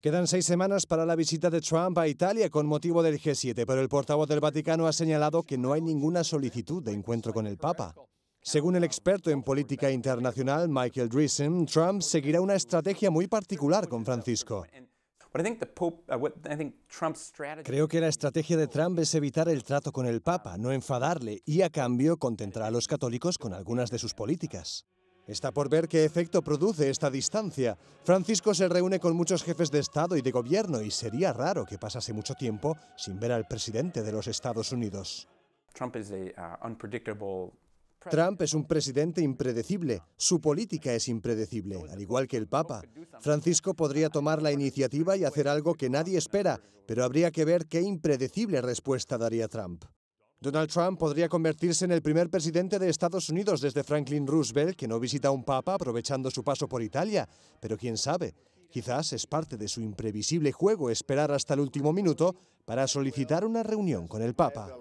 Quedan seis semanas para la visita de Trump a Italia con motivo del G7, pero el portavoz del Vaticano ha señalado que no hay ninguna solicitud de encuentro con el Papa. Según el experto en política internacional Michael Dreesen, Trump seguirá una estrategia muy particular con Francisco. Uh, Creo que la estrategia de Trump es evitar el trato con el Papa, no enfadarle y a cambio contentar a los católicos con algunas de sus políticas. Está por ver qué efecto produce esta distancia. Francisco se reúne con muchos jefes de Estado y de gobierno y sería raro que pasase mucho tiempo sin ver al presidente de los Estados Unidos. Trump uh, es un presidente impredecible, su política es impredecible, al igual que el Papa. Francisco podría tomar la iniciativa y hacer algo que nadie espera, pero habría que ver qué impredecible respuesta daría Trump. Donald Trump podría convertirse en el primer presidente de Estados Unidos desde Franklin Roosevelt, que no visita a un papa aprovechando su paso por Italia, pero quién sabe, quizás es parte de su imprevisible juego esperar hasta el último minuto para solicitar una reunión con el papa.